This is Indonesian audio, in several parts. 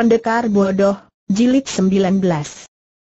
Pendekar Bodoh, Jilid 19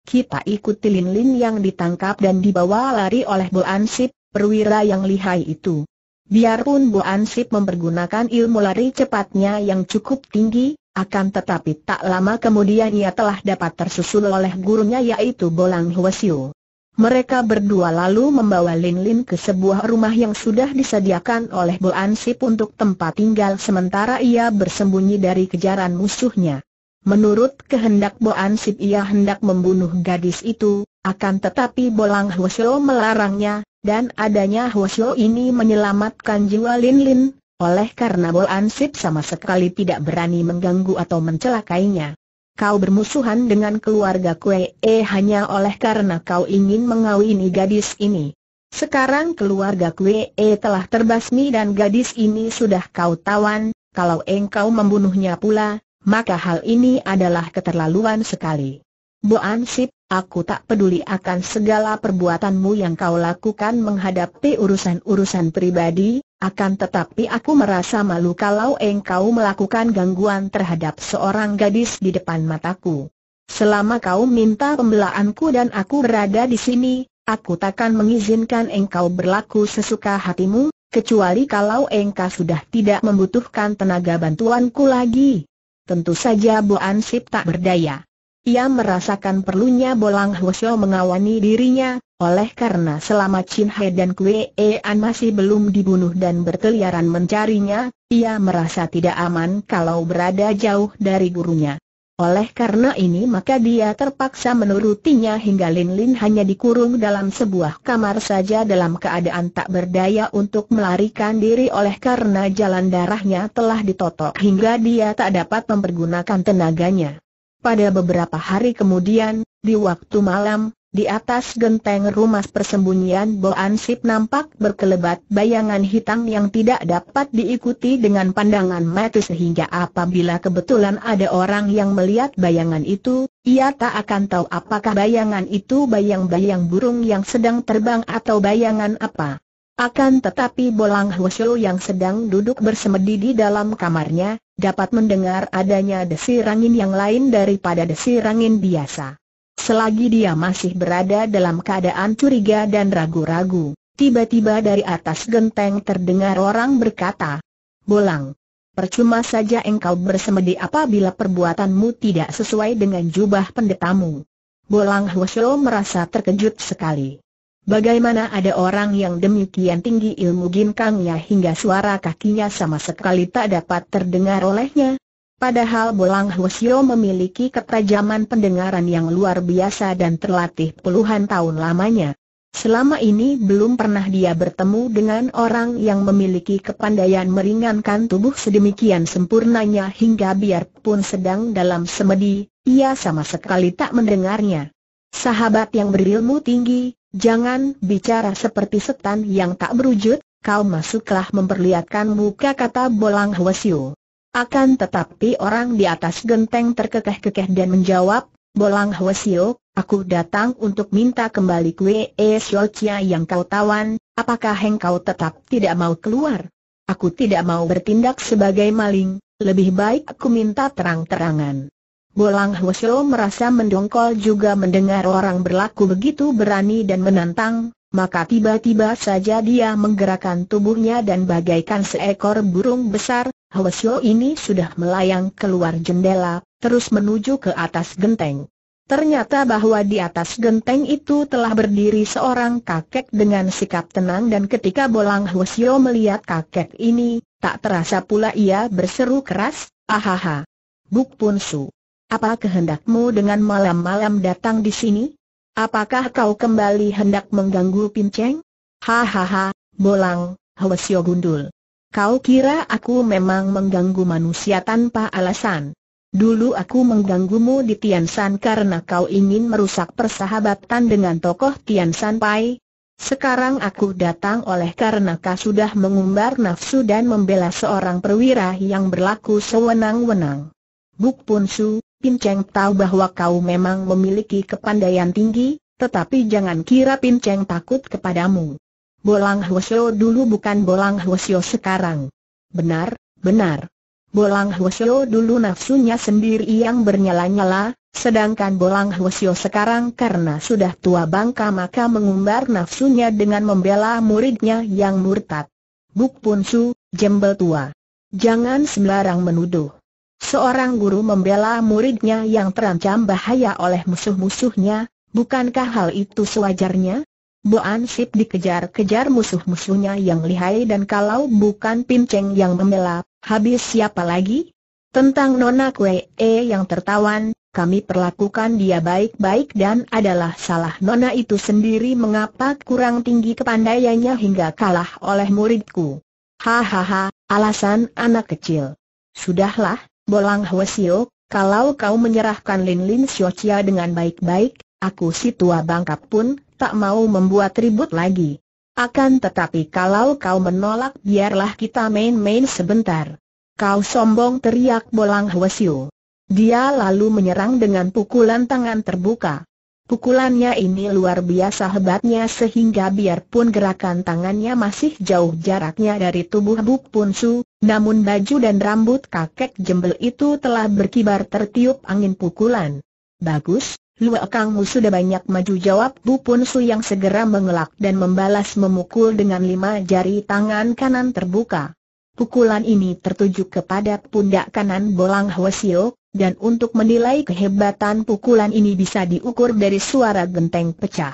Kita ikuti Lin Lin yang ditangkap dan dibawa lari oleh Bo Ansip, perwira yang lihai itu. Biarpun Bo Ansip mempergunakan ilmu lari cepatnya yang cukup tinggi, akan tetapi tak lama kemudian ia telah dapat tersusul oleh gurunya yaitu Bolang Hwasyu. Mereka berdua lalu membawa Lin Lin ke sebuah rumah yang sudah disediakan oleh Bo Ansip untuk tempat tinggal sementara ia bersembunyi dari kejaran musuhnya. Menurut kehendak Boan Sip ia hendak membunuh gadis itu, akan tetapi Bolang Hwasyo melarangnya, dan adanya Hwasyo ini menyelamatkan jiwa Lin Lin, oleh karena Boan Sip sama sekali tidak berani mengganggu atau mencelakainya. Kau bermusuhan dengan keluarga Kue E hanya oleh karena kau ingin mengawini gadis ini. Sekarang keluarga Kue E telah terbasmi dan gadis ini sudah kau tawan, kalau engkau membunuhnya pula, maka hal ini adalah keterlaluan sekali. Bu Ansip, aku tak peduli akan segala perbuatanmu yang kau lakukan menghadapi urusan-urusan pribadi, akan tetapi aku merasa malu kalau engkau melakukan gangguan terhadap seorang gadis di depan mataku. Selama kau minta pembelaanku dan aku berada di sini, aku takkan mengizinkan engkau berlaku sesuka hatimu, kecuali kalau engkau sudah tidak membutuhkan tenaga bantuanku lagi. Tentu saja Bu Ansip tak berdaya. Ia merasakan perlunya Bolang Hwasyo mengawani dirinya, oleh karena selama Chin He dan Kue An masih belum dibunuh dan berkeliaran mencarinya, ia merasa tidak aman kalau berada jauh dari gurunya. Oleh karena ini maka dia terpaksa menurutinya hingga Lin Lin hanya dikurung dalam sebuah kamar saja dalam keadaan tak berdaya untuk melarikan diri oleh karena jalan darahnya telah ditotok hingga dia tak dapat mempergunakan tenaganya. Pada beberapa hari kemudian, di waktu malam, di atas genteng rumah persembunyian Bo Ansip nampak berkelebat bayangan hitam yang tidak dapat diikuti dengan pandangan mata sehingga apabila kebetulan ada orang yang melihat bayangan itu, ia tak akan tahu apakah bayangan itu bayang-bayang burung yang sedang terbang atau bayangan apa. Akan tetapi Bolang Hwasyo yang sedang duduk bersemedi di dalam kamarnya, dapat mendengar adanya desir angin yang lain daripada desir angin biasa. Selagi dia masih berada dalam keadaan curiga dan ragu-ragu, tiba-tiba dari atas genteng terdengar orang berkata, Bolang, percuma saja engkau bersemedi apabila perbuatanmu tidak sesuai dengan jubah pendetamu. Bolang Hwasyo merasa terkejut sekali. Bagaimana ada orang yang demikian tinggi ilmu ginkangnya hingga suara kakinya sama sekali tak dapat terdengar olehnya? Padahal Bolang Hwasyo memiliki ketajaman pendengaran yang luar biasa dan terlatih puluhan tahun lamanya. Selama ini belum pernah dia bertemu dengan orang yang memiliki kepandaian meringankan tubuh sedemikian sempurnanya hingga biarpun sedang dalam semedi, ia sama sekali tak mendengarnya. Sahabat yang berilmu tinggi, jangan bicara seperti setan yang tak berwujud, kau masuklah memperlihatkan muka kata Bolang Hwasyo. Akan tetapi orang di atas genteng terkekeh-kekeh dan menjawab, Bolang Sio, aku datang untuk minta kembali kue Esiocia yang kau tawan, apakah engkau tetap tidak mau keluar? Aku tidak mau bertindak sebagai maling, lebih baik aku minta terang-terangan. Bolang Sio merasa mendongkol juga mendengar orang berlaku begitu berani dan menantang, maka tiba-tiba saja dia menggerakkan tubuhnya dan bagaikan seekor burung besar, Hwasyo ini sudah melayang keluar jendela, terus menuju ke atas genteng. Ternyata bahwa di atas genteng itu telah berdiri seorang kakek dengan sikap tenang dan ketika Bolang Hwasyo melihat kakek ini, tak terasa pula ia berseru keras, ahaha. Buk Punsu, apa kehendakmu dengan malam-malam datang di sini? Apakah kau kembali hendak mengganggu Pinceng? Hahaha, bolang, Hwasyo gundul. Kau kira aku memang mengganggu manusia tanpa alasan? Dulu aku mengganggumu di Tiansan karena kau ingin merusak persahabatan dengan tokoh Tiansan Pai. Sekarang aku datang oleh karena kau sudah mengumbar nafsu dan membela seorang perwira yang berlaku sewenang-wenang. Buk Pun su. Pinceng tahu bahwa kau memang memiliki kepandaian tinggi, tetapi jangan kira Pinceng takut kepadamu. Bolang Hwasyo dulu bukan Bolang Hwasyo sekarang. Benar, benar. Bolang Hwasyo dulu nafsunya sendiri yang bernyala-nyala, sedangkan Bolang Hwasyo sekarang karena sudah tua bangka maka mengumbar nafsunya dengan membela muridnya yang murtad. Buk Pun su, jembel tua. Jangan sembarang menuduh. Seorang guru membela muridnya yang terancam bahaya oleh musuh-musuhnya, bukankah hal itu sewajarnya? Bu Ansip dikejar-kejar musuh-musuhnya yang lihai dan kalau bukan Pinceng yang membela, habis siapa lagi? Tentang Nona kuee e yang tertawan, kami perlakukan dia baik-baik dan adalah salah Nona itu sendiri mengapa kurang tinggi kepandaiannya hingga kalah oleh muridku. Hahaha, alasan anak kecil. Sudahlah, Bolang Hwesio, kalau kau menyerahkan Lin Lin Chia dengan baik-baik, aku si tua bangkap pun tak mau membuat ribut lagi. Akan tetapi kalau kau menolak biarlah kita main-main sebentar. Kau sombong teriak Bolang Hwesio. Dia lalu menyerang dengan pukulan tangan terbuka. Pukulannya ini luar biasa hebatnya sehingga biarpun gerakan tangannya masih jauh jaraknya dari tubuh Buk Pun Su, namun baju dan rambut kakek jembel itu telah berkibar tertiup angin pukulan. Bagus, luakangmu Kang Mu sudah banyak maju jawab Bu Pun Su yang segera mengelak dan membalas memukul dengan lima jari tangan kanan terbuka. Pukulan ini tertuju kepada pundak kanan Bolang Hwasio, dan untuk menilai kehebatan pukulan ini bisa diukur dari suara genteng pecah.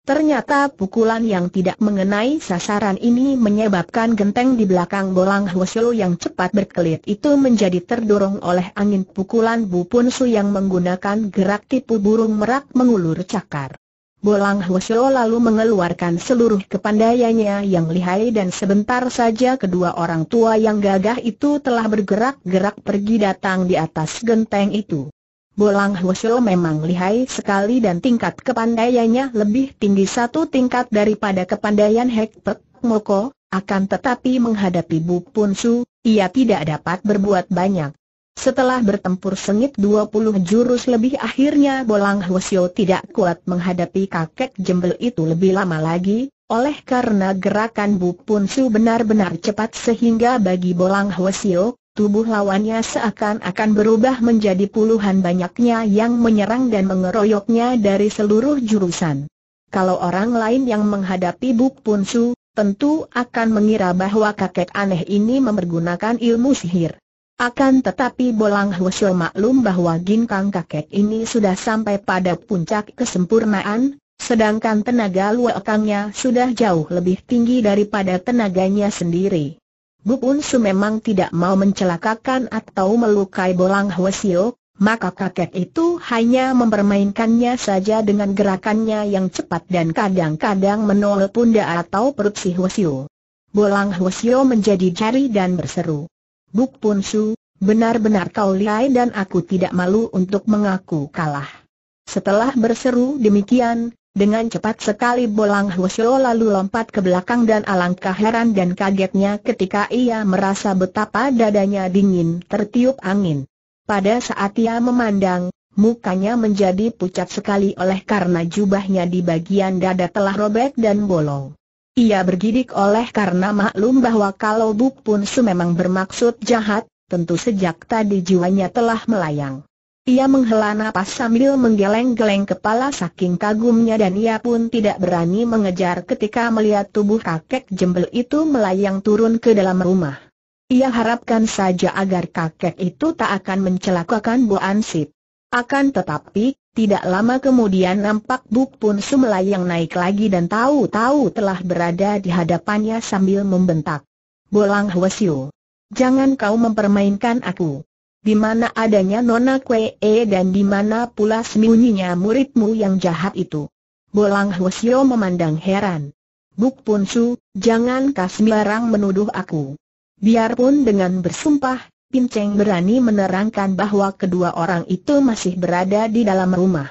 Ternyata pukulan yang tidak mengenai sasaran ini menyebabkan genteng di belakang bolang Hwasyo yang cepat berkelit itu menjadi terdorong oleh angin pukulan Bu Punsu yang menggunakan gerak tipu burung merak mengulur cakar. Bolang Hwasyo lalu mengeluarkan seluruh kepandaiannya yang lihai dan sebentar saja kedua orang tua yang gagah itu telah bergerak-gerak pergi datang di atas genteng itu. Bolang Hwasyo memang lihai sekali dan tingkat kepandaiannya lebih tinggi satu tingkat daripada kepandaian Hek Pek Moko, akan tetapi menghadapi Bu Pun ia tidak dapat berbuat banyak. Setelah bertempur sengit 20 jurus lebih akhirnya Bolang Hwasyo tidak kuat menghadapi kakek jembel itu lebih lama lagi, oleh karena gerakan Bu Pun Su benar-benar cepat sehingga bagi Bolang Hwasyo, tubuh lawannya seakan-akan berubah menjadi puluhan banyaknya yang menyerang dan mengeroyoknya dari seluruh jurusan. Kalau orang lain yang menghadapi Bu Pun Su, tentu akan mengira bahwa kakek aneh ini mempergunakan ilmu sihir. Akan tetapi Bolang Hwasyo maklum bahwa ginkang kakek ini sudah sampai pada puncak kesempurnaan, sedangkan tenaga luakangnya sudah jauh lebih tinggi daripada tenaganya sendiri. Bu Su memang tidak mau mencelakakan atau melukai Bolang Hwasyo, maka kakek itu hanya mempermainkannya saja dengan gerakannya yang cepat dan kadang-kadang menolak pundak atau perut si Hwasyo. Bolang Hwasyo menjadi jari dan berseru. Buk Pun Su, benar-benar kau lihai dan aku tidak malu untuk mengaku kalah. Setelah berseru demikian, dengan cepat sekali bolang Huosio lalu lompat ke belakang dan alangkah heran dan kagetnya ketika ia merasa betapa dadanya dingin tertiup angin. Pada saat ia memandang, mukanya menjadi pucat sekali oleh karena jubahnya di bagian dada telah robek dan bolong. Ia bergidik oleh karena maklum bahwa kalau Buk Pun Su memang bermaksud jahat, tentu sejak tadi jiwanya telah melayang. Ia menghela napas sambil menggeleng-geleng kepala saking kagumnya dan ia pun tidak berani mengejar ketika melihat tubuh kakek jembel itu melayang turun ke dalam rumah. Ia harapkan saja agar kakek itu tak akan mencelakakan Bu Ansip. Akan tetapi, tidak lama kemudian nampak Buk Pun Sumelai yang naik lagi dan tahu-tahu telah berada di hadapannya sambil membentak. Bolang Hwasyo, jangan kau mempermainkan aku. Di mana adanya Nona Kwee dan di mana pula sembunyinya muridmu yang jahat itu. Bolang Hwasyo memandang heran. Buk Pun Su, jangan kau sembarang menuduh aku. Biarpun dengan bersumpah, Pinceng berani menerangkan bahwa kedua orang itu masih berada di dalam rumah.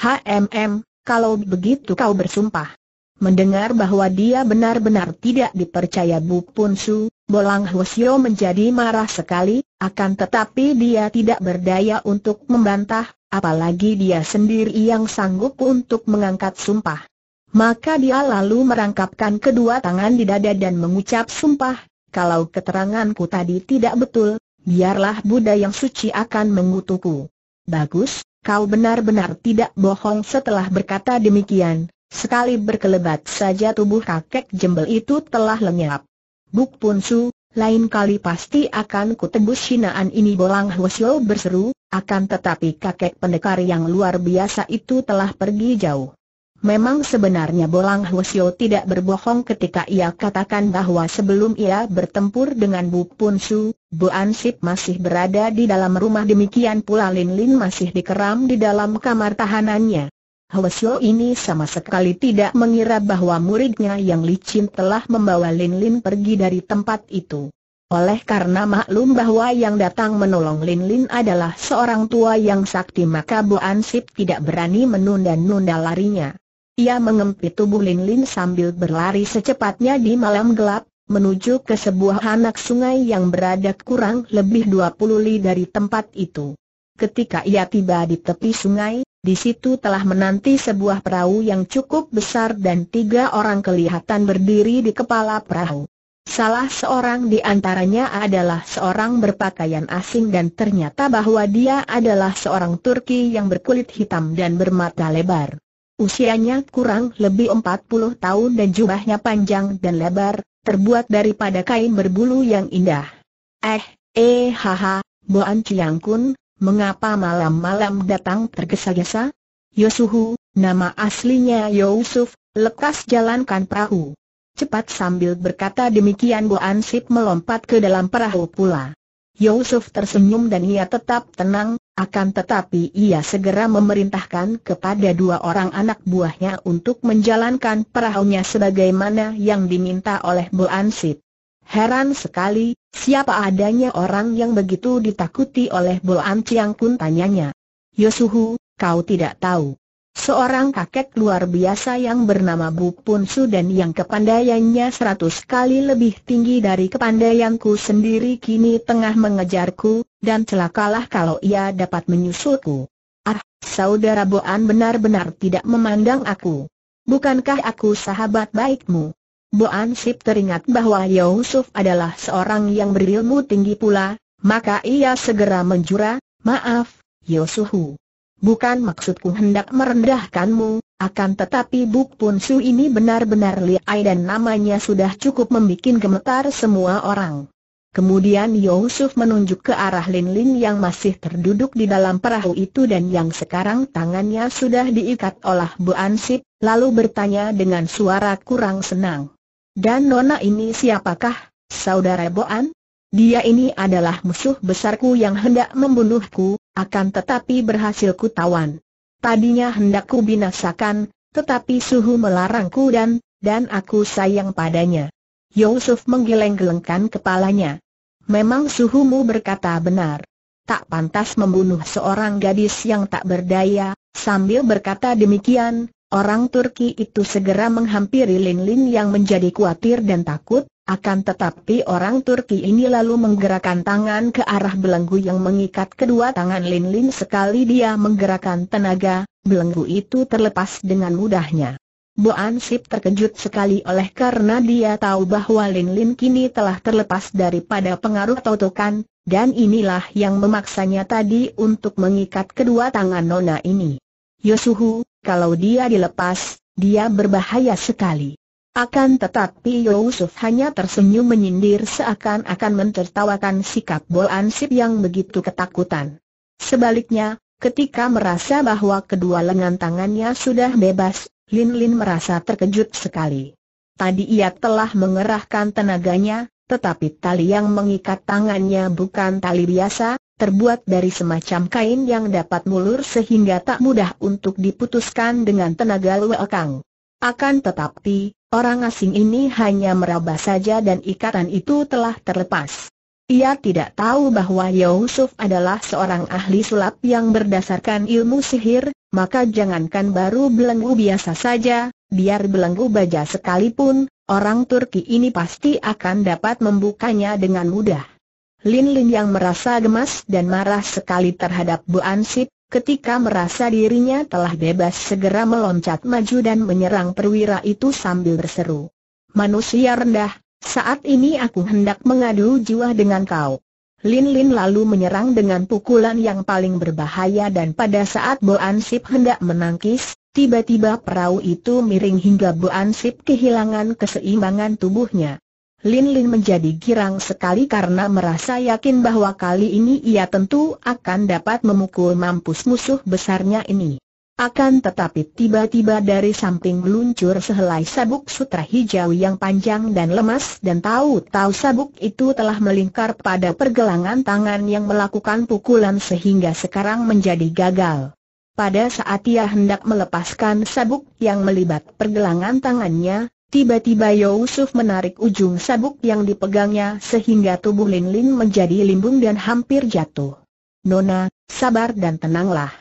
HMM, kalau begitu kau bersumpah. Mendengar bahwa dia benar-benar tidak dipercaya Bu Pun Su, Bolang Hwasyo menjadi marah sekali, akan tetapi dia tidak berdaya untuk membantah, apalagi dia sendiri yang sanggup untuk mengangkat sumpah. Maka dia lalu merangkapkan kedua tangan di dada dan mengucap sumpah, kalau keteranganku tadi tidak betul, biarlah Buddha yang suci akan mengutuku. Bagus, kau benar-benar tidak bohong setelah berkata demikian, sekali berkelebat saja tubuh kakek jembel itu telah lenyap. Buk Pun Su, lain kali pasti akan kutebus hinaan ini Bolang Hwasyo berseru, akan tetapi kakek pendekar yang luar biasa itu telah pergi jauh. Memang sebenarnya Bolang Hwasyo tidak berbohong ketika ia katakan bahwa sebelum ia bertempur dengan Bu Pun Su, Bu Ansip masih berada di dalam rumah demikian pula Lin Lin masih dikeram di dalam kamar tahanannya. Hwasyo ini sama sekali tidak mengira bahwa muridnya yang licin telah membawa Lin Lin pergi dari tempat itu. Oleh karena maklum bahwa yang datang menolong Lin Lin adalah seorang tua yang sakti maka Bu Ansip tidak berani menunda-nunda larinya. Ia mengempit tubuh Lin Lin sambil berlari secepatnya di malam gelap, menuju ke sebuah anak sungai yang berada kurang lebih 20 li dari tempat itu. Ketika ia tiba di tepi sungai, di situ telah menanti sebuah perahu yang cukup besar dan tiga orang kelihatan berdiri di kepala perahu. Salah seorang di antaranya adalah seorang berpakaian asing dan ternyata bahwa dia adalah seorang Turki yang berkulit hitam dan bermata lebar. Usianya kurang lebih 40 tahun dan jubahnya panjang dan lebar, terbuat daripada kain berbulu yang indah. Eh, eh haha, Boan Chiang Kun, mengapa malam-malam datang tergesa-gesa? Yosuhu, nama aslinya Yosuf, lekas jalankan perahu. Cepat sambil berkata demikian Boan Sip melompat ke dalam perahu pula. Yosuf tersenyum dan ia tetap tenang, akan tetapi ia segera memerintahkan kepada dua orang anak buahnya untuk menjalankan perahunya sebagaimana yang diminta oleh Bu Ansip. Heran sekali, siapa adanya orang yang begitu ditakuti oleh Bu Yang pun tanyanya. Yosuhu, kau tidak tahu. Seorang kakek luar biasa yang bernama Bu Punsu dan yang kepandaiannya seratus kali lebih tinggi dari kepandaianku sendiri kini tengah mengejarku, dan celakalah kalau ia dapat menyusulku. Ah, saudara Boan benar-benar tidak memandang aku. Bukankah aku sahabat baikmu? Boan Sip teringat bahwa Yusuf adalah seorang yang berilmu tinggi pula, maka ia segera menjura, maaf, Yosuhu. Bukan maksudku hendak merendahkanmu, akan tetapi Buk Pun Su ini benar-benar liai dan namanya sudah cukup membuat gemetar semua orang. Kemudian Yusuf menunjuk ke arah Lin Lin yang masih terduduk di dalam perahu itu dan yang sekarang tangannya sudah diikat oleh Bu Ansip, lalu bertanya dengan suara kurang senang. Dan Nona ini siapakah, saudara An? Dia ini adalah musuh besarku yang hendak membunuhku, akan tetapi berhasil kutawan. Tadinya hendak ku binasakan, tetapi suhu melarangku dan, dan aku sayang padanya. Yusuf menggeleng-gelengkan kepalanya. Memang suhumu berkata benar. Tak pantas membunuh seorang gadis yang tak berdaya, sambil berkata demikian, Orang Turki itu segera menghampiri Lin Lin yang menjadi khawatir dan takut, akan tetapi orang Turki ini lalu menggerakkan tangan ke arah belenggu yang mengikat kedua tangan Lin Lin sekali dia menggerakkan tenaga, belenggu itu terlepas dengan mudahnya. Bu Ansip terkejut sekali oleh karena dia tahu bahwa Lin Lin kini telah terlepas daripada pengaruh totokan, dan inilah yang memaksanya tadi untuk mengikat kedua tangan Nona ini. Yosuhu, kalau dia dilepas, dia berbahaya sekali. Akan tetapi Yusuf hanya tersenyum menyindir seakan-akan mentertawakan sikap Bol yang begitu ketakutan. Sebaliknya, ketika merasa bahwa kedua lengan tangannya sudah bebas, Lin Lin merasa terkejut sekali. Tadi ia telah mengerahkan tenaganya, tetapi tali yang mengikat tangannya bukan tali biasa, terbuat dari semacam kain yang dapat mulur sehingga tak mudah untuk diputuskan dengan tenaga luekang. Akan tetapi, orang asing ini hanya meraba saja dan ikatan itu telah terlepas. Ia tidak tahu bahwa Yusuf adalah seorang ahli sulap yang berdasarkan ilmu sihir, maka jangankan baru belenggu biasa saja, biar belenggu baja sekalipun, orang Turki ini pasti akan dapat membukanya dengan mudah. Lin Lin yang merasa gemas dan marah sekali terhadap Bu Ansip, ketika merasa dirinya telah bebas segera meloncat maju dan menyerang perwira itu sambil berseru. Manusia rendah, saat ini aku hendak mengadu jiwa dengan kau. Lin Lin lalu menyerang dengan pukulan yang paling berbahaya dan pada saat Bu Ansip hendak menangkis, tiba-tiba perahu itu miring hingga Bu Ansip kehilangan keseimbangan tubuhnya. Lin Lin menjadi girang sekali karena merasa yakin bahwa kali ini ia tentu akan dapat memukul mampus musuh besarnya ini. Akan tetapi tiba-tiba dari samping meluncur sehelai sabuk sutra hijau yang panjang dan lemas dan tahu-tahu sabuk itu telah melingkar pada pergelangan tangan yang melakukan pukulan sehingga sekarang menjadi gagal. Pada saat ia hendak melepaskan sabuk yang melibat pergelangan tangannya, Tiba-tiba Yusuf menarik ujung sabuk yang dipegangnya sehingga tubuh Lin Lin menjadi limbung dan hampir jatuh. Nona, sabar dan tenanglah.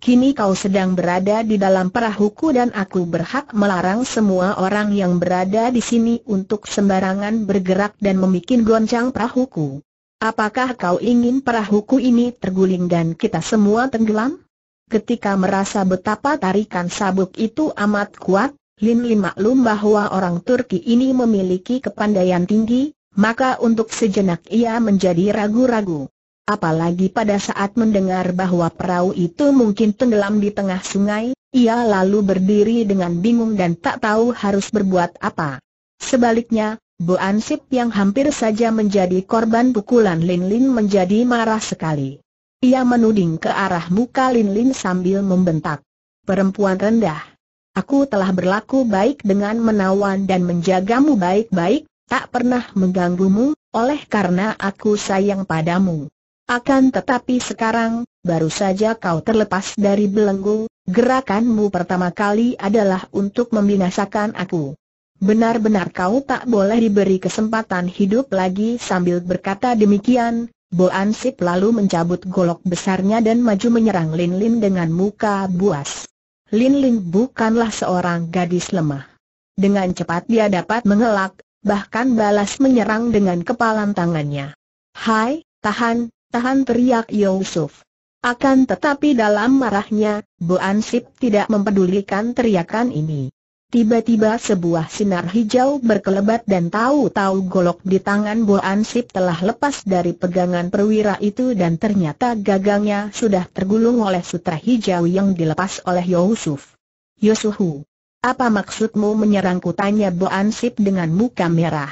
Kini kau sedang berada di dalam perahuku dan aku berhak melarang semua orang yang berada di sini untuk sembarangan bergerak dan memikin goncang perahuku. Apakah kau ingin perahuku ini terguling dan kita semua tenggelam? Ketika merasa betapa tarikan sabuk itu amat kuat, Lin Lin maklum bahwa orang Turki ini memiliki kepandaian tinggi, maka untuk sejenak ia menjadi ragu-ragu. Apalagi pada saat mendengar bahwa perahu itu mungkin tenggelam di tengah sungai, ia lalu berdiri dengan bingung dan tak tahu harus berbuat apa. Sebaliknya, Bu Ansip yang hampir saja menjadi korban pukulan Lin Lin menjadi marah sekali. Ia menuding ke arah muka Lin Lin sambil membentak. Perempuan rendah. Aku telah berlaku baik dengan menawan dan menjagamu baik-baik, tak pernah mengganggumu, oleh karena aku sayang padamu. Akan tetapi sekarang, baru saja kau terlepas dari belenggu, gerakanmu pertama kali adalah untuk membinasakan aku. Benar-benar kau tak boleh diberi kesempatan hidup lagi sambil berkata demikian, Bo Ansip lalu mencabut golok besarnya dan maju menyerang Lin Lin dengan muka buas. Lin Ling bukanlah seorang gadis lemah. Dengan cepat dia dapat mengelak, bahkan balas menyerang dengan kepalan tangannya. Hai, tahan, tahan teriak Yusuf. Akan tetapi dalam marahnya, Bu Ansip tidak mempedulikan teriakan ini. Tiba-tiba sebuah sinar hijau berkelebat dan tahu-tahu golok di tangan Bo Ansip telah lepas dari pegangan perwira itu dan ternyata gagangnya sudah tergulung oleh sutra hijau yang dilepas oleh Yusuf. Yusuhu, apa maksudmu menyerangku tanya Bo Ansip dengan muka merah?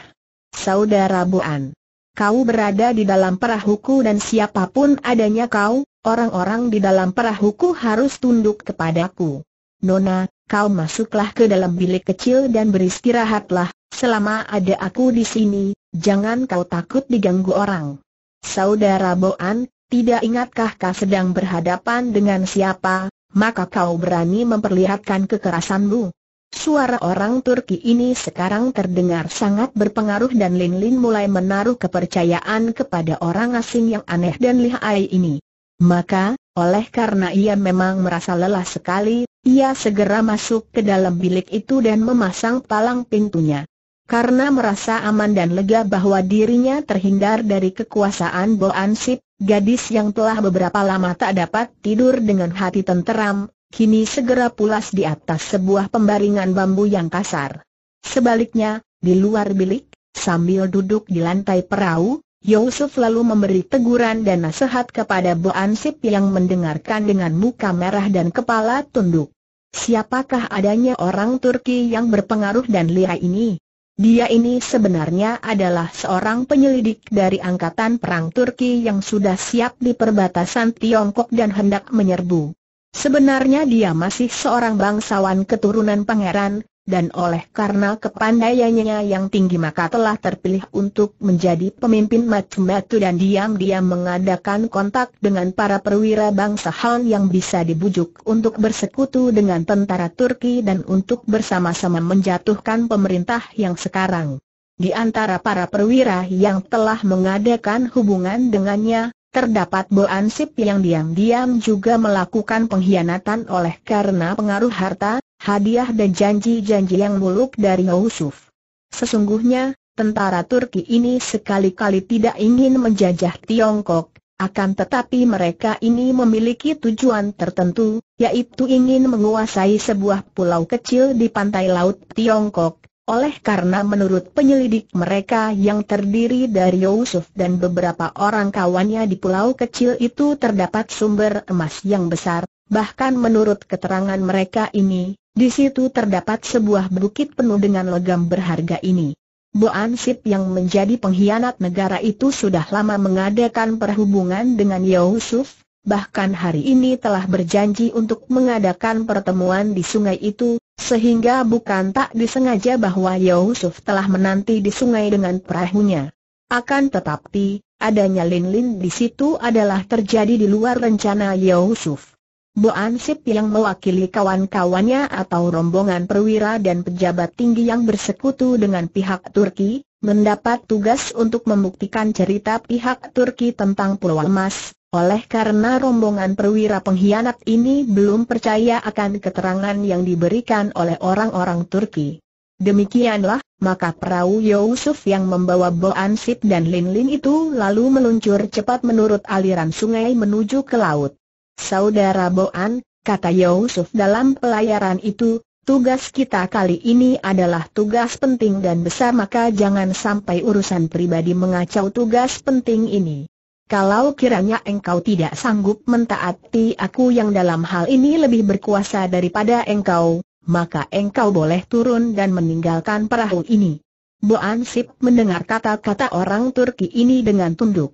Saudara Boan, kau berada di dalam perahuku dan siapapun adanya kau, orang-orang di dalam perahuku harus tunduk kepadaku. Nona, kau masuklah ke dalam bilik kecil dan beristirahatlah, selama ada aku di sini, jangan kau takut diganggu orang. Saudara Boan, tidak ingatkah kau sedang berhadapan dengan siapa, maka kau berani memperlihatkan kekerasanmu? Suara orang Turki ini sekarang terdengar sangat berpengaruh dan Lin Lin mulai menaruh kepercayaan kepada orang asing yang aneh dan lihai ini. Maka, oleh karena ia memang merasa lelah sekali, ia segera masuk ke dalam bilik itu dan memasang palang pintunya. Karena merasa aman dan lega bahwa dirinya terhindar dari kekuasaan Bo Ansip, gadis yang telah beberapa lama tak dapat tidur dengan hati tenteram, kini segera pulas di atas sebuah pembaringan bambu yang kasar. Sebaliknya, di luar bilik, sambil duduk di lantai perahu, Yosef lalu memberi teguran dan nasihat kepada Ansip yang mendengarkan dengan muka merah dan kepala tunduk. Siapakah adanya orang Turki yang berpengaruh dan lihai ini? Dia ini sebenarnya adalah seorang penyelidik dari Angkatan Perang Turki yang sudah siap di perbatasan Tiongkok dan hendak menyerbu. Sebenarnya dia masih seorang bangsawan keturunan pangeran, dan oleh karena kepandaiannya yang tinggi maka telah terpilih untuk menjadi pemimpin Matsumatu dan diam-diam mengadakan kontak dengan para perwira bangsa Han yang bisa dibujuk untuk bersekutu dengan tentara Turki dan untuk bersama-sama menjatuhkan pemerintah yang sekarang. Di antara para perwira yang telah mengadakan hubungan dengannya, Terdapat Boansip yang diam-diam juga melakukan pengkhianatan oleh karena pengaruh harta, hadiah dan janji-janji yang muluk dari Yusuf. Sesungguhnya, tentara Turki ini sekali-kali tidak ingin menjajah Tiongkok, akan tetapi mereka ini memiliki tujuan tertentu, yaitu ingin menguasai sebuah pulau kecil di pantai laut Tiongkok. Oleh karena menurut penyelidik mereka yang terdiri dari Yusuf dan beberapa orang kawannya di pulau kecil itu terdapat sumber emas yang besar, bahkan menurut keterangan mereka ini, di situ terdapat sebuah bukit penuh dengan logam berharga ini. Boan Sip yang menjadi pengkhianat negara itu sudah lama mengadakan perhubungan dengan Yusuf, bahkan hari ini telah berjanji untuk mengadakan pertemuan di sungai itu, sehingga bukan tak disengaja bahwa Yusuf telah menanti di sungai dengan perahunya. Akan tetapi, adanya Lin Lin di situ adalah terjadi di luar rencana Yusuf. Bu Ansip yang mewakili kawan-kawannya atau rombongan perwira dan pejabat tinggi yang bersekutu dengan pihak Turki, mendapat tugas untuk membuktikan cerita pihak Turki tentang Pulau Emas, oleh karena rombongan perwira pengkhianat ini belum percaya akan keterangan yang diberikan oleh orang-orang Turki. Demikianlah, maka perahu Yusuf yang membawa Bo Ansip dan Lin Lin itu lalu meluncur cepat menurut aliran sungai menuju ke laut. Saudara Boan, kata Yusuf dalam pelayaran itu, tugas kita kali ini adalah tugas penting dan besar maka jangan sampai urusan pribadi mengacau tugas penting ini. Kalau kiranya engkau tidak sanggup mentaati aku yang dalam hal ini lebih berkuasa daripada engkau, maka engkau boleh turun dan meninggalkan perahu ini. Boan Sip mendengar kata-kata orang Turki ini dengan tunduk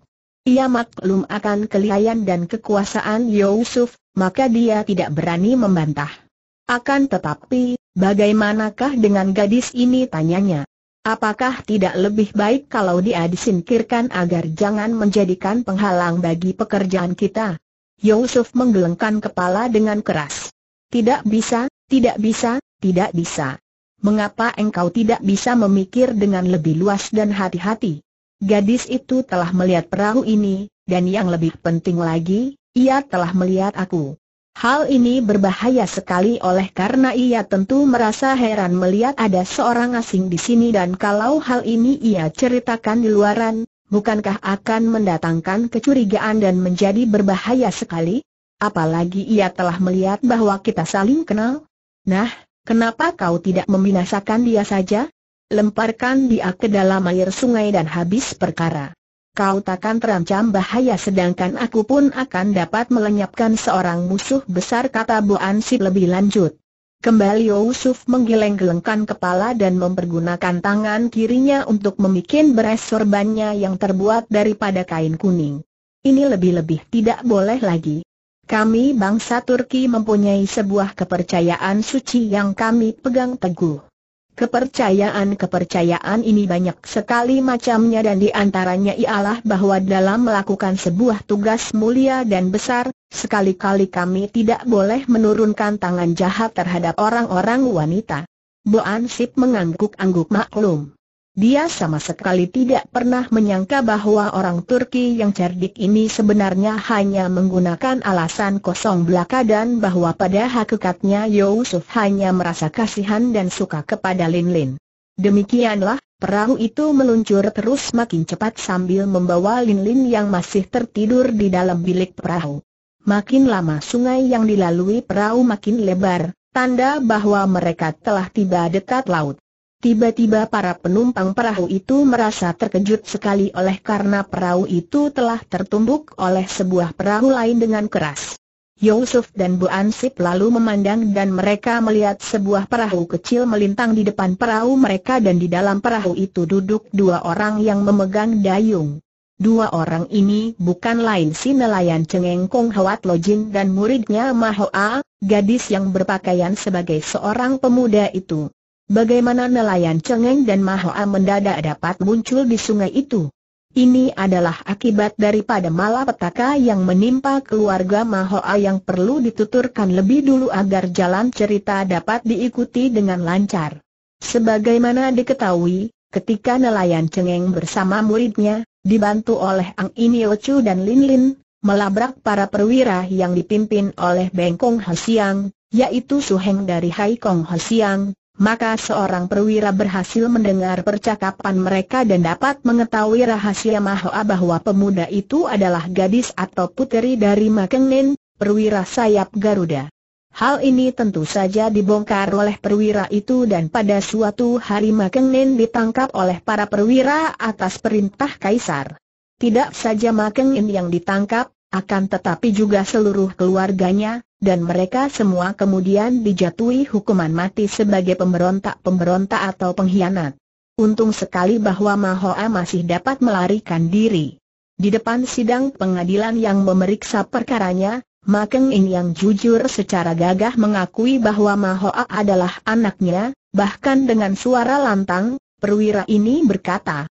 ia maklum akan kelihayan dan kekuasaan Yusuf, maka dia tidak berani membantah. Akan tetapi, bagaimanakah dengan gadis ini tanyanya? Apakah tidak lebih baik kalau dia disingkirkan agar jangan menjadikan penghalang bagi pekerjaan kita? Yusuf menggelengkan kepala dengan keras. Tidak bisa, tidak bisa, tidak bisa. Mengapa engkau tidak bisa memikir dengan lebih luas dan hati-hati? Gadis itu telah melihat perahu ini, dan yang lebih penting lagi, ia telah melihat aku. Hal ini berbahaya sekali oleh karena ia tentu merasa heran melihat ada seorang asing di sini dan kalau hal ini ia ceritakan di luaran, bukankah akan mendatangkan kecurigaan dan menjadi berbahaya sekali? Apalagi ia telah melihat bahwa kita saling kenal. Nah, kenapa kau tidak membinasakan dia saja? lemparkan dia ke dalam air sungai dan habis perkara. Kau takkan terancam bahaya sedangkan aku pun akan dapat melenyapkan seorang musuh besar kata Bu Ansip lebih lanjut. Kembali Yusuf menggeleng-gelengkan kepala dan mempergunakan tangan kirinya untuk memikin beres sorbannya yang terbuat daripada kain kuning. Ini lebih-lebih tidak boleh lagi. Kami bangsa Turki mempunyai sebuah kepercayaan suci yang kami pegang teguh. Kepercayaan-kepercayaan ini banyak sekali macamnya dan di antaranya ialah bahwa dalam melakukan sebuah tugas mulia dan besar, sekali-kali kami tidak boleh menurunkan tangan jahat terhadap orang-orang wanita. Bu mengangguk-angguk maklum. Dia sama sekali tidak pernah menyangka bahwa orang Turki yang cerdik ini sebenarnya hanya menggunakan alasan kosong belaka dan bahwa pada hakikatnya Yusuf hanya merasa kasihan dan suka kepada Lin Lin. Demikianlah, perahu itu meluncur terus makin cepat sambil membawa Lin Lin yang masih tertidur di dalam bilik perahu. Makin lama sungai yang dilalui perahu makin lebar, tanda bahwa mereka telah tiba dekat laut. Tiba-tiba para penumpang perahu itu merasa terkejut sekali oleh karena perahu itu telah tertumbuk oleh sebuah perahu lain dengan keras. Yusuf dan Bu Ansip lalu memandang dan mereka melihat sebuah perahu kecil melintang di depan perahu mereka dan di dalam perahu itu duduk dua orang yang memegang dayung. Dua orang ini bukan lain si nelayan Cengeng Kong Hawat Lojin dan muridnya Mahoa, gadis yang berpakaian sebagai seorang pemuda itu. Bagaimana nelayan Cengeng dan Mahoa mendadak dapat muncul di sungai itu? Ini adalah akibat daripada malapetaka yang menimpa keluarga Mahoa yang perlu dituturkan lebih dulu agar jalan cerita dapat diikuti dengan lancar. Sebagaimana diketahui, ketika nelayan Cengeng bersama muridnya, dibantu oleh Ang Iniochu dan Lin Lin, melabrak para perwira yang dipimpin oleh Bengkong Hasiang, yaitu Suheng dari Haikong Hasiang, maka seorang perwira berhasil mendengar percakapan mereka dan dapat mengetahui rahasia Mahoa bahwa pemuda itu adalah gadis atau puteri dari Makengnin, perwira sayap Garuda. Hal ini tentu saja dibongkar oleh perwira itu dan pada suatu hari Makengnin ditangkap oleh para perwira atas perintah Kaisar. Tidak saja Makengnin yang ditangkap, akan tetapi juga seluruh keluarganya, dan mereka semua kemudian dijatuhi hukuman mati sebagai pemberontak-pemberontak atau pengkhianat. Untung sekali bahwa Mahoa masih dapat melarikan diri. Di depan sidang pengadilan yang memeriksa perkaranya, Makeng In yang jujur secara gagah mengakui bahwa Mahoa adalah anaknya, bahkan dengan suara lantang, perwira ini berkata,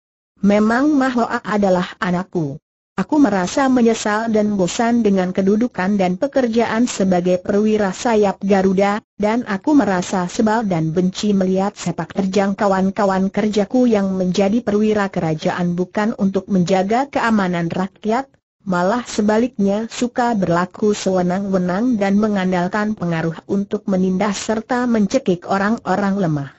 Memang Mahoa adalah anakku. Aku merasa menyesal dan bosan dengan kedudukan dan pekerjaan sebagai perwira sayap Garuda, dan aku merasa sebal dan benci melihat sepak terjang kawan-kawan kerjaku yang menjadi perwira kerajaan bukan untuk menjaga keamanan rakyat, malah sebaliknya suka berlaku sewenang-wenang dan mengandalkan pengaruh untuk menindas serta mencekik orang-orang lemah.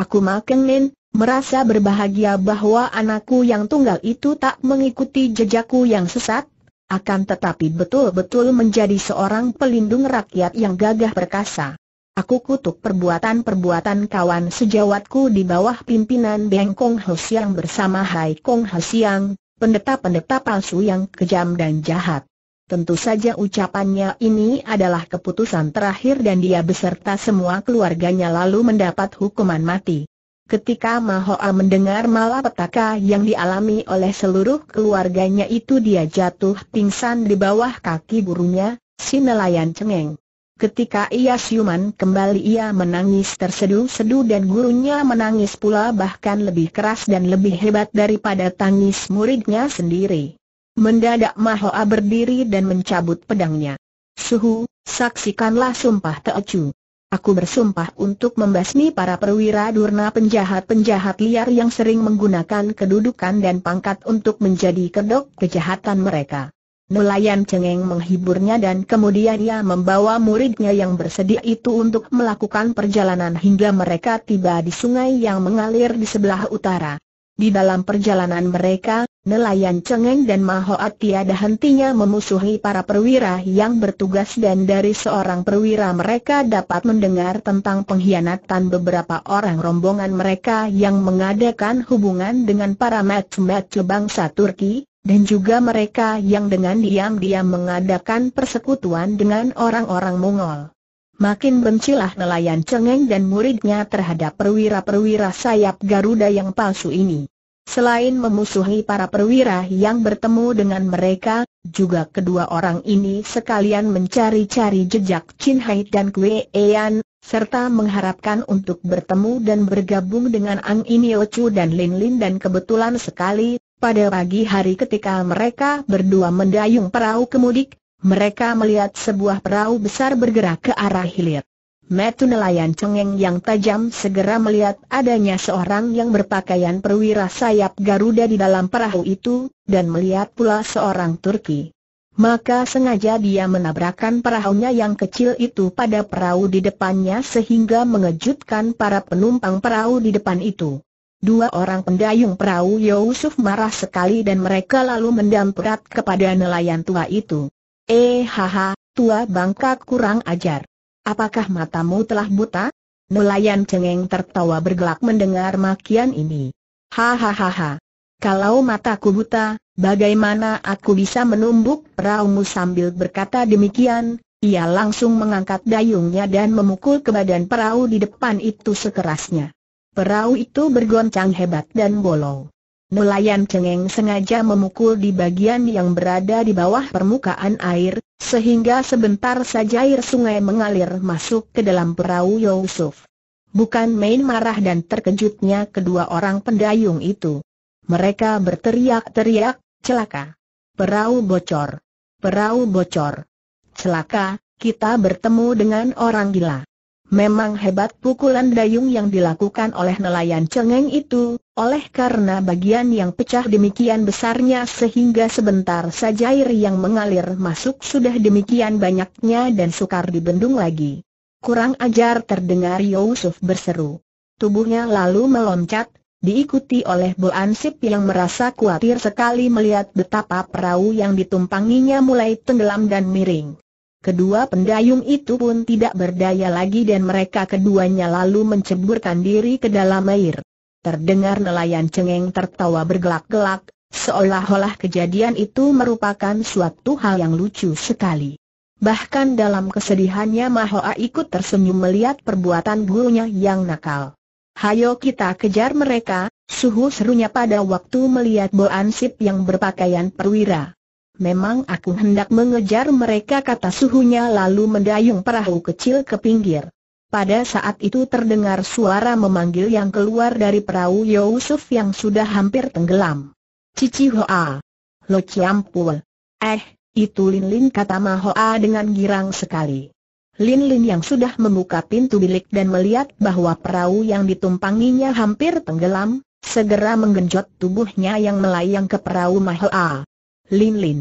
Aku makenin, merasa berbahagia bahwa anakku yang tunggal itu tak mengikuti jejakku yang sesat, akan tetapi betul-betul menjadi seorang pelindung rakyat yang gagah perkasa. Aku kutuk perbuatan-perbuatan kawan sejawatku di bawah pimpinan Beng Kong Ho Siang bersama Hai Kong Ho Siang, pendeta-pendeta palsu yang kejam dan jahat. Tentu saja ucapannya ini adalah keputusan terakhir dan dia beserta semua keluarganya lalu mendapat hukuman mati. Ketika Mahoa mendengar malapetaka yang dialami oleh seluruh keluarganya itu dia jatuh pingsan di bawah kaki gurunya, si nelayan cengeng. Ketika ia siuman kembali ia menangis tersedu-sedu dan gurunya menangis pula bahkan lebih keras dan lebih hebat daripada tangis muridnya sendiri. Mendadak Mahoa berdiri dan mencabut pedangnya. Suhu, saksikanlah sumpah Teocu. Aku bersumpah untuk membasmi para perwira durna penjahat-penjahat liar yang sering menggunakan kedudukan dan pangkat untuk menjadi kedok kejahatan mereka. Nelayan cengeng menghiburnya dan kemudian ia membawa muridnya yang bersedia itu untuk melakukan perjalanan hingga mereka tiba di sungai yang mengalir di sebelah utara. Di dalam perjalanan mereka, nelayan Cengeng dan Mahoat tiada hentinya memusuhi para perwira yang bertugas dan dari seorang perwira mereka dapat mendengar tentang pengkhianatan beberapa orang rombongan mereka yang mengadakan hubungan dengan para match-match bangsa Turki, dan juga mereka yang dengan diam-diam mengadakan persekutuan dengan orang-orang Mongol makin bencilah nelayan cengeng dan muridnya terhadap perwira-perwira sayap Garuda yang palsu ini. Selain memusuhi para perwira yang bertemu dengan mereka, juga kedua orang ini sekalian mencari-cari jejak Chin Hai dan Kue Ean, serta mengharapkan untuk bertemu dan bergabung dengan Ang Inio Chu dan Lin Lin dan kebetulan sekali, pada pagi hari ketika mereka berdua mendayung perahu kemudik, mereka melihat sebuah perahu besar bergerak ke arah hilir. Metu nelayan cengeng yang tajam segera melihat adanya seorang yang berpakaian perwira sayap Garuda di dalam perahu itu, dan melihat pula seorang Turki. Maka sengaja dia menabrakkan perahunya yang kecil itu pada perahu di depannya sehingga mengejutkan para penumpang perahu di depan itu. Dua orang pendayung perahu Yusuf marah sekali dan mereka lalu mendamprat kepada nelayan tua itu. Eh haha, tua bangka kurang ajar. Apakah matamu telah buta? Nelayan cengeng tertawa bergelak mendengar makian ini. Hahaha. Kalau mataku buta, bagaimana aku bisa menumbuk perahumu sambil berkata demikian? Ia langsung mengangkat dayungnya dan memukul ke badan perahu di depan itu sekerasnya. Perahu itu bergoncang hebat dan bolong. Nelayan cengeng sengaja memukul di bagian yang berada di bawah permukaan air, sehingga sebentar saja air sungai mengalir masuk ke dalam perahu Yusuf. Bukan main marah dan terkejutnya kedua orang pendayung itu. Mereka berteriak-teriak, celaka. Perahu bocor. Perahu bocor. Celaka, kita bertemu dengan orang gila. Memang hebat pukulan dayung yang dilakukan oleh nelayan cengeng itu, oleh karena bagian yang pecah demikian besarnya sehingga sebentar saja air yang mengalir masuk sudah demikian banyaknya dan sukar dibendung lagi. Kurang ajar terdengar Yusuf berseru. Tubuhnya lalu meloncat, diikuti oleh Bu Ansip yang merasa khawatir sekali melihat betapa perahu yang ditumpanginya mulai tenggelam dan miring. Kedua pendayung itu pun tidak berdaya lagi dan mereka keduanya lalu menceburkan diri ke dalam air. Terdengar nelayan cengeng tertawa bergelak-gelak, seolah-olah kejadian itu merupakan suatu hal yang lucu sekali. Bahkan dalam kesedihannya Mahoa ikut tersenyum melihat perbuatan gurunya yang nakal. Hayo kita kejar mereka, suhu serunya pada waktu melihat Boansip yang berpakaian perwira. Memang aku hendak mengejar mereka kata suhunya lalu mendayung perahu kecil ke pinggir. Pada saat itu terdengar suara memanggil yang keluar dari perahu Yusuf yang sudah hampir tenggelam. Cici Hoa. Lo Ciampul. Eh, itu Lin Lin kata Hoa dengan girang sekali. Lin Lin yang sudah membuka pintu bilik dan melihat bahwa perahu yang ditumpanginya hampir tenggelam, segera menggenjot tubuhnya yang melayang ke perahu Hoa. Lin Lin.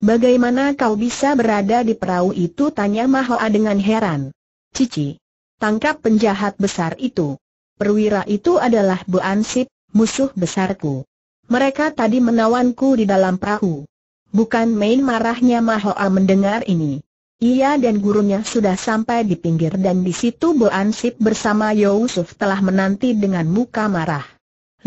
Bagaimana kau bisa berada di perahu itu? Tanya Mahoa dengan heran. Cici. Tangkap penjahat besar itu. Perwira itu adalah Bu Ansip, musuh besarku. Mereka tadi menawanku di dalam perahu. Bukan main marahnya Mahoa mendengar ini. Ia dan gurunya sudah sampai di pinggir dan di situ Bu Ansip bersama Yusuf telah menanti dengan muka marah.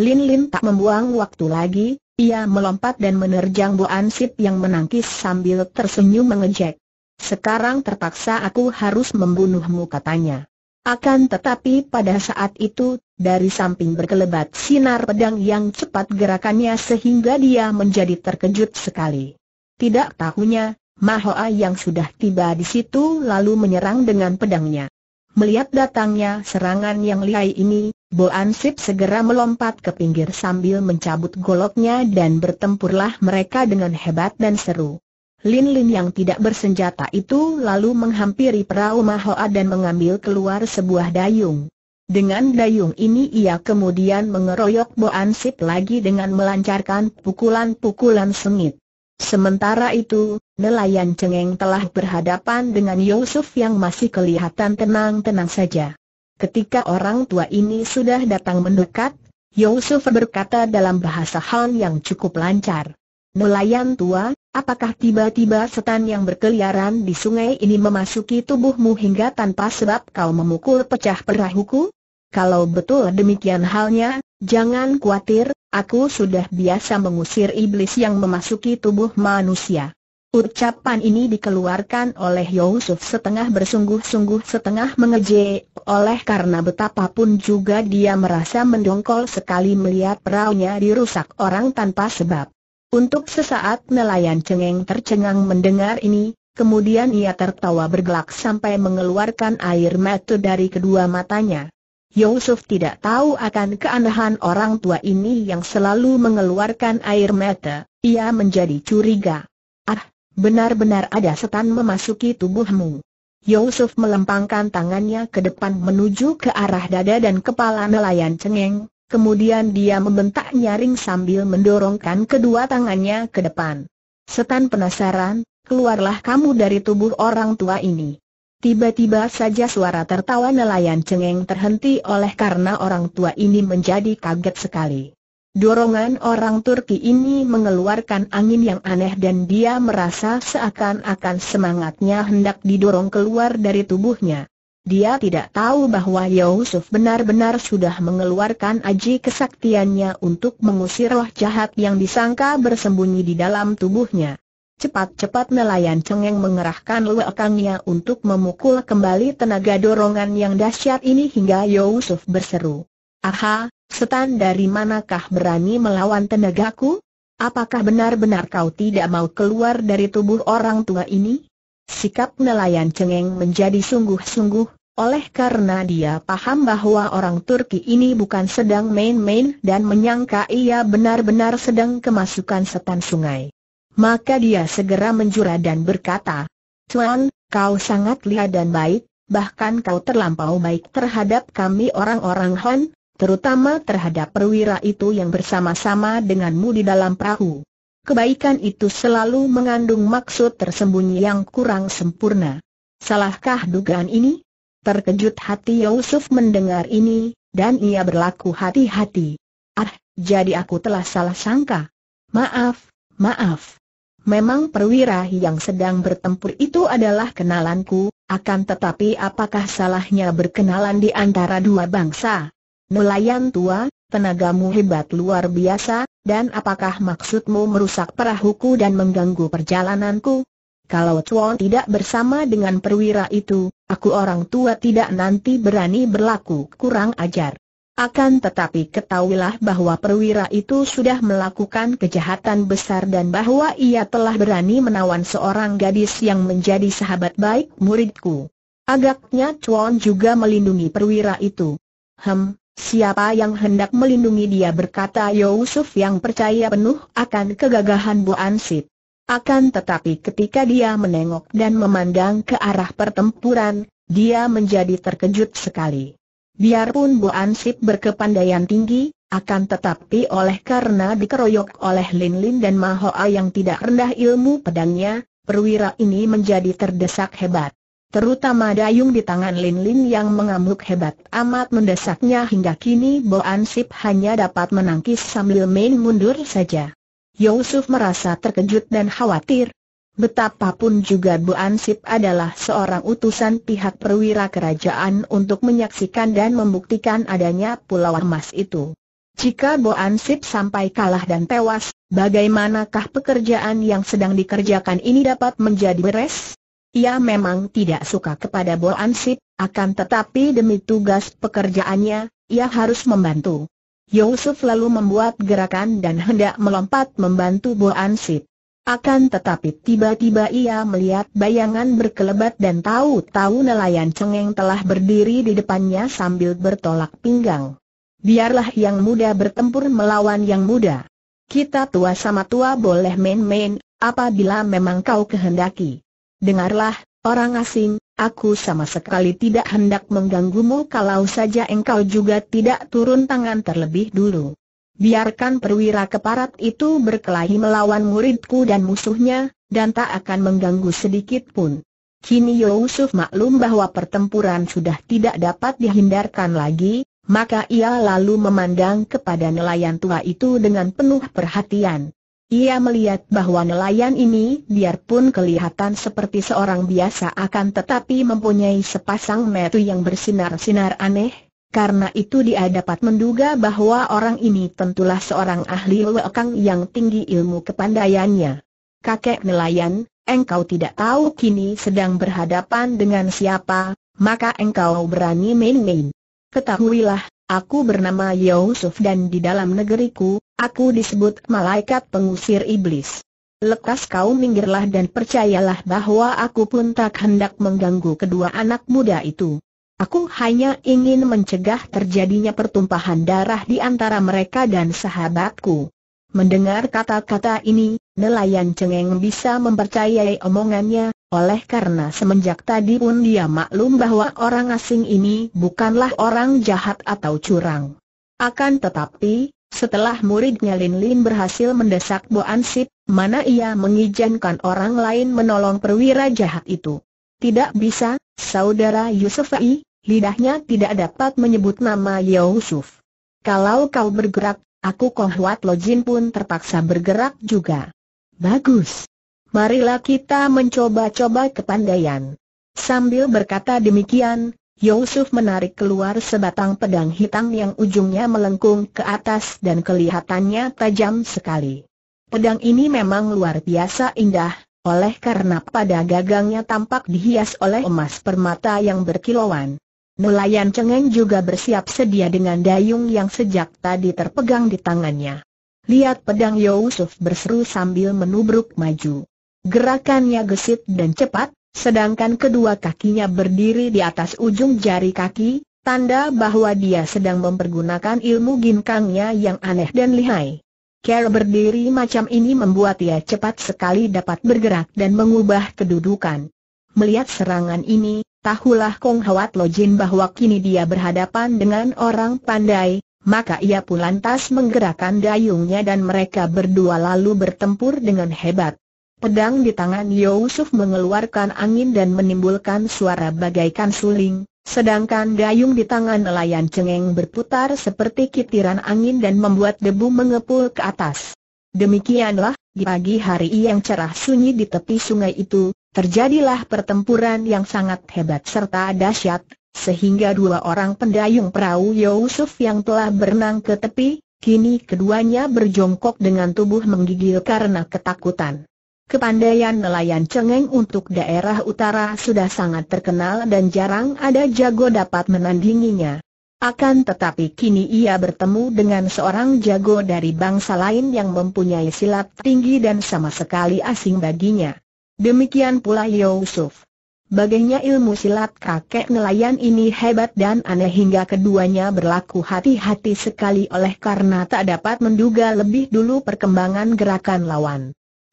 Lin Lin tak membuang waktu lagi, ia melompat dan menerjang Bu Ansip yang menangkis sambil tersenyum mengejek. Sekarang terpaksa aku harus membunuhmu katanya. Akan tetapi pada saat itu, dari samping berkelebat sinar pedang yang cepat gerakannya sehingga dia menjadi terkejut sekali. Tidak tahunya, Mahoa yang sudah tiba di situ lalu menyerang dengan pedangnya. Melihat datangnya serangan yang lihai ini, Bo Ansip segera melompat ke pinggir sambil mencabut goloknya dan bertempurlah mereka dengan hebat dan seru. Lin Lin yang tidak bersenjata itu lalu menghampiri perahu Mahoa dan mengambil keluar sebuah dayung. Dengan dayung ini ia kemudian mengeroyok Boansip Ansip lagi dengan melancarkan pukulan-pukulan sengit. Sementara itu, nelayan cengeng telah berhadapan dengan Yusuf yang masih kelihatan tenang-tenang saja. Ketika orang tua ini sudah datang mendekat, Yusuf berkata dalam bahasa Han yang cukup lancar. Nelayan tua, apakah tiba-tiba setan yang berkeliaran di sungai ini memasuki tubuhmu hingga tanpa sebab kau memukul pecah perahuku? Kalau betul demikian halnya, jangan khawatir, aku sudah biasa mengusir iblis yang memasuki tubuh manusia. Ucapan ini dikeluarkan oleh Yusuf setengah bersungguh-sungguh setengah mengejek oleh karena betapapun juga dia merasa mendongkol sekali melihat perahunya dirusak orang tanpa sebab. Untuk sesaat nelayan cengeng tercengang mendengar ini, kemudian ia tertawa bergelak sampai mengeluarkan air mata dari kedua matanya. Yusuf tidak tahu akan keanehan orang tua ini yang selalu mengeluarkan air mata, ia menjadi curiga. Ah, Benar-benar ada setan memasuki tubuhmu. Yusuf melempangkan tangannya ke depan menuju ke arah dada dan kepala nelayan cengeng, kemudian dia membentak nyaring sambil mendorongkan kedua tangannya ke depan. Setan penasaran, keluarlah kamu dari tubuh orang tua ini. Tiba-tiba saja suara tertawa nelayan cengeng terhenti oleh karena orang tua ini menjadi kaget sekali. Dorongan orang Turki ini mengeluarkan angin yang aneh dan dia merasa seakan-akan semangatnya hendak didorong keluar dari tubuhnya. Dia tidak tahu bahwa Yusuf benar-benar sudah mengeluarkan aji kesaktiannya untuk mengusir roh jahat yang disangka bersembunyi di dalam tubuhnya. Cepat-cepat nelayan cengeng mengerahkan luakangnya untuk memukul kembali tenaga dorongan yang dahsyat ini hingga Yusuf berseru. Aha, Setan dari manakah berani melawan tenagaku? Apakah benar-benar kau tidak mau keluar dari tubuh orang tua ini? Sikap nelayan cengeng menjadi sungguh-sungguh, oleh karena dia paham bahwa orang Turki ini bukan sedang main-main dan menyangka ia benar-benar sedang kemasukan setan sungai. Maka dia segera menjura dan berkata, Tuan, kau sangat lihat dan baik, bahkan kau terlampau baik terhadap kami orang-orang Hon terutama terhadap perwira itu yang bersama-sama denganmu di dalam perahu. Kebaikan itu selalu mengandung maksud tersembunyi yang kurang sempurna. Salahkah dugaan ini? Terkejut hati Yusuf mendengar ini, dan ia berlaku hati-hati. Ah, jadi aku telah salah sangka. Maaf, maaf. Memang perwira yang sedang bertempur itu adalah kenalanku, akan tetapi apakah salahnya berkenalan di antara dua bangsa? Nelayan tua, tenagamu hebat luar biasa, dan apakah maksudmu merusak perahuku dan mengganggu perjalananku? Kalau Chuan tidak bersama dengan perwira itu, aku orang tua tidak nanti berani berlaku kurang ajar. Akan tetapi ketahuilah bahwa perwira itu sudah melakukan kejahatan besar dan bahwa ia telah berani menawan seorang gadis yang menjadi sahabat baik muridku. Agaknya Chuan juga melindungi perwira itu. Hem, Siapa yang hendak melindungi dia berkata Yusuf yang percaya penuh akan kegagahan Bu Ansip. Akan tetapi ketika dia menengok dan memandang ke arah pertempuran, dia menjadi terkejut sekali. Biarpun Bu Ansip berkepandaian tinggi, akan tetapi oleh karena dikeroyok oleh Lin Lin dan Mahoa yang tidak rendah ilmu pedangnya, perwira ini menjadi terdesak hebat. Terutama dayung di tangan Lin Lin yang mengamuk hebat amat mendesaknya hingga kini Bo Sip hanya dapat menangkis sambil main mundur saja. Yusuf merasa terkejut dan khawatir. Betapapun juga Bu Ansip adalah seorang utusan pihak perwira kerajaan untuk menyaksikan dan membuktikan adanya pulau emas itu. Jika Bu Ansip sampai kalah dan tewas, bagaimanakah pekerjaan yang sedang dikerjakan ini dapat menjadi beres? Ia memang tidak suka kepada Bo Ansip, akan tetapi demi tugas pekerjaannya, ia harus membantu. Yusuf lalu membuat gerakan dan hendak melompat membantu Bo Ansip. Akan tetapi tiba-tiba ia melihat bayangan berkelebat dan tahu-tahu nelayan cengeng telah berdiri di depannya sambil bertolak pinggang. Biarlah yang muda bertempur melawan yang muda. Kita tua sama tua boleh main-main, apabila memang kau kehendaki. Dengarlah, orang asing, aku sama sekali tidak hendak mengganggumu kalau saja engkau juga tidak turun tangan terlebih dulu. Biarkan perwira keparat itu berkelahi melawan muridku dan musuhnya, dan tak akan mengganggu sedikit pun. Kini Yusuf maklum bahwa pertempuran sudah tidak dapat dihindarkan lagi, maka ia lalu memandang kepada nelayan tua itu dengan penuh perhatian. Ia melihat bahwa nelayan ini biarpun kelihatan seperti seorang biasa akan tetapi mempunyai sepasang metu yang bersinar-sinar aneh, karena itu dia dapat menduga bahwa orang ini tentulah seorang ahli wekang yang tinggi ilmu kepandaiannya. Kakek nelayan, engkau tidak tahu kini sedang berhadapan dengan siapa, maka engkau berani main-main. Ketahuilah, aku bernama Yusuf dan di dalam negeriku, Aku disebut malaikat pengusir iblis. Lekas kau minggirlah dan percayalah bahwa aku pun tak hendak mengganggu kedua anak muda itu. Aku hanya ingin mencegah terjadinya pertumpahan darah di antara mereka dan sahabatku. Mendengar kata-kata ini, nelayan cengeng bisa mempercayai omongannya, oleh karena semenjak tadi pun dia maklum bahwa orang asing ini bukanlah orang jahat atau curang. Akan tetapi, setelah muridnya Lin Lin berhasil mendesak Bo Ansip, mana ia mengizinkan orang lain menolong perwira jahat itu. Tidak bisa, saudara Ai, lidahnya tidak dapat menyebut nama Yusuf. Kalau kau bergerak, aku Kong Huat Jin pun terpaksa bergerak juga. Bagus. Marilah kita mencoba-coba kepandaian. Sambil berkata demikian, Yusuf menarik keluar sebatang pedang hitam yang ujungnya melengkung ke atas dan kelihatannya tajam sekali. Pedang ini memang luar biasa indah, oleh karena pada gagangnya tampak dihias oleh emas permata yang berkilauan. Nelayan cengeng juga bersiap sedia dengan dayung yang sejak tadi terpegang di tangannya. Lihat pedang Yusuf berseru sambil menubruk maju. Gerakannya gesit dan cepat, Sedangkan kedua kakinya berdiri di atas ujung jari kaki, tanda bahwa dia sedang mempergunakan ilmu ginkangnya yang aneh dan lihai. Cara berdiri macam ini membuat ia cepat sekali dapat bergerak dan mengubah kedudukan. Melihat serangan ini, tahulah Kong Hwat Lojin bahwa kini dia berhadapan dengan orang pandai, maka ia pun lantas menggerakkan dayungnya dan mereka berdua lalu bertempur dengan hebat. Pedang di tangan Yusuf mengeluarkan angin dan menimbulkan suara bagaikan suling, sedangkan dayung di tangan nelayan cengeng berputar seperti kitiran angin dan membuat debu mengepul ke atas. Demikianlah, di pagi hari yang cerah sunyi di tepi sungai itu, terjadilah pertempuran yang sangat hebat serta dahsyat, sehingga dua orang pendayung perahu Yusuf yang telah berenang ke tepi, kini keduanya berjongkok dengan tubuh menggigil karena ketakutan. Kepandaian nelayan cengeng untuk daerah utara sudah sangat terkenal dan jarang ada jago dapat menandinginya. Akan tetapi kini ia bertemu dengan seorang jago dari bangsa lain yang mempunyai silat tinggi dan sama sekali asing baginya. Demikian pula Yusuf. Bagainya ilmu silat kakek nelayan ini hebat dan aneh hingga keduanya berlaku hati-hati sekali oleh karena tak dapat menduga lebih dulu perkembangan gerakan lawan.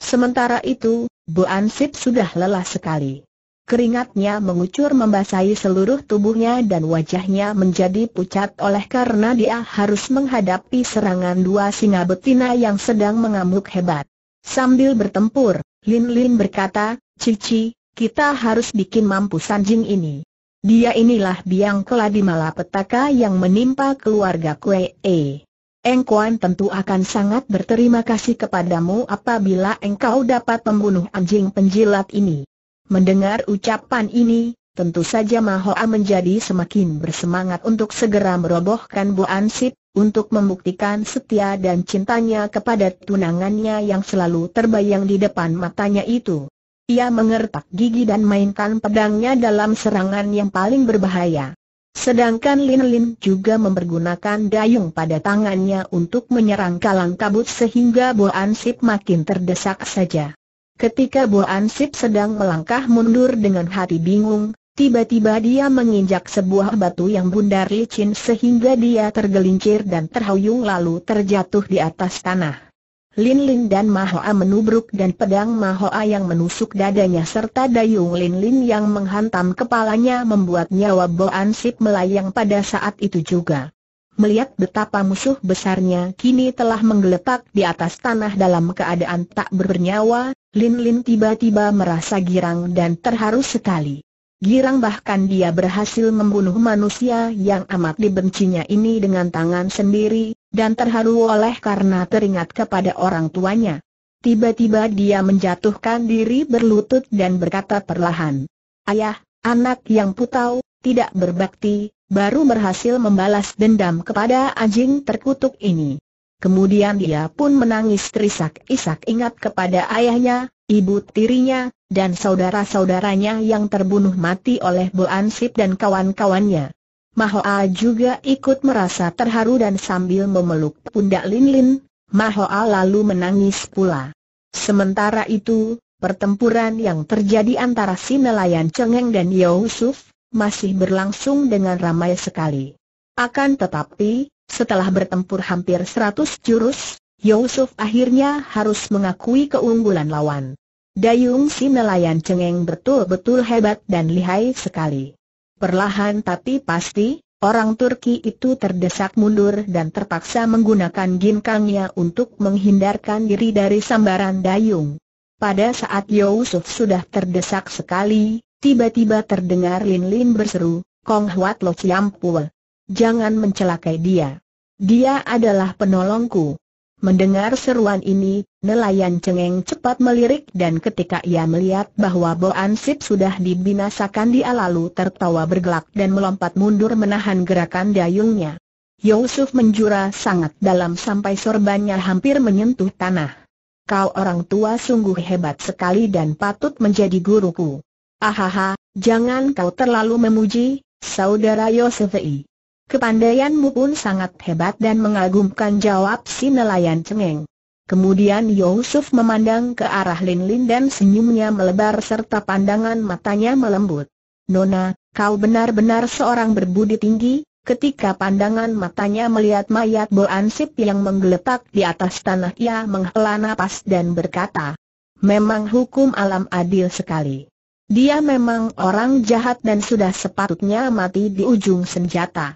Sementara itu, Bu Ansip sudah lelah sekali. Keringatnya mengucur membasahi seluruh tubuhnya dan wajahnya menjadi pucat oleh karena dia harus menghadapi serangan dua singa betina yang sedang mengamuk hebat. Sambil bertempur, Lin Lin berkata, Cici, kita harus bikin mampu Sanjing ini. Dia inilah biang keladi malapetaka yang menimpa keluarga Kue e. Engkuan tentu akan sangat berterima kasih kepadamu apabila engkau dapat membunuh anjing penjilat ini. Mendengar ucapan ini, tentu saja Mahoa menjadi semakin bersemangat untuk segera merobohkan Bu Ansip, untuk membuktikan setia dan cintanya kepada tunangannya yang selalu terbayang di depan matanya itu. Ia mengertak gigi dan mainkan pedangnya dalam serangan yang paling berbahaya. Sedangkan Lin Lin juga mempergunakan dayung pada tangannya untuk menyerang kalang kabut sehingga Bo Sip makin terdesak saja. Ketika Bo Sip sedang melangkah mundur dengan hati bingung, tiba-tiba dia menginjak sebuah batu yang bundar licin sehingga dia tergelincir dan terhuyung lalu terjatuh di atas tanah. Lin Lin dan Mahoa menubruk dan pedang Mahoa yang menusuk dadanya serta dayung Lin Lin yang menghantam kepalanya membuat nyawa Bo Sip melayang pada saat itu juga. Melihat betapa musuh besarnya kini telah menggeletak di atas tanah dalam keadaan tak bernyawa, Lin Lin tiba-tiba merasa girang dan terharu sekali girang bahkan dia berhasil membunuh manusia yang amat dibencinya ini dengan tangan sendiri, dan terharu oleh karena teringat kepada orang tuanya. Tiba-tiba dia menjatuhkan diri berlutut dan berkata perlahan, Ayah, anak yang putau, tidak berbakti, baru berhasil membalas dendam kepada anjing terkutuk ini. Kemudian dia pun menangis terisak-isak ingat kepada ayahnya, ibu tirinya, dan saudara-saudaranya yang terbunuh mati oleh Bu Ansip dan kawan-kawannya. Mahoa juga ikut merasa terharu dan sambil memeluk pundak Lin Lin, Mahoa lalu menangis pula. Sementara itu, pertempuran yang terjadi antara si nelayan Cengeng dan Yusuf, masih berlangsung dengan ramai sekali. Akan tetapi, setelah bertempur hampir seratus jurus, Yusuf akhirnya harus mengakui keunggulan lawan. Dayung si nelayan cengeng betul-betul hebat dan lihai sekali. Perlahan tapi pasti, orang Turki itu terdesak mundur dan terpaksa menggunakan ginkangnya untuk menghindarkan diri dari sambaran dayung. Pada saat Yusuf sudah terdesak sekali, tiba-tiba terdengar Lin-Lin berseru, Kong Huat Lo siampul, Jangan mencelakai dia. Dia adalah penolongku. Mendengar seruan ini, nelayan cengeng cepat melirik dan ketika ia melihat bahwa Boan Sip sudah dibinasakan dia lalu tertawa bergelak dan melompat mundur menahan gerakan dayungnya. Yusuf menjura sangat dalam sampai sorbannya hampir menyentuh tanah. Kau orang tua sungguh hebat sekali dan patut menjadi guruku. Ahaha, jangan kau terlalu memuji, saudara Yosefei. Kepandaianmu pun sangat hebat dan mengagumkan jawab si nelayan cengeng. Kemudian Yusuf memandang ke arah Lin Lin dan senyumnya melebar serta pandangan matanya melembut. Nona, kau benar-benar seorang berbudi tinggi, ketika pandangan matanya melihat mayat Boansip yang menggeletak di atas tanah ia menghela napas dan berkata, Memang hukum alam adil sekali. Dia memang orang jahat dan sudah sepatutnya mati di ujung senjata.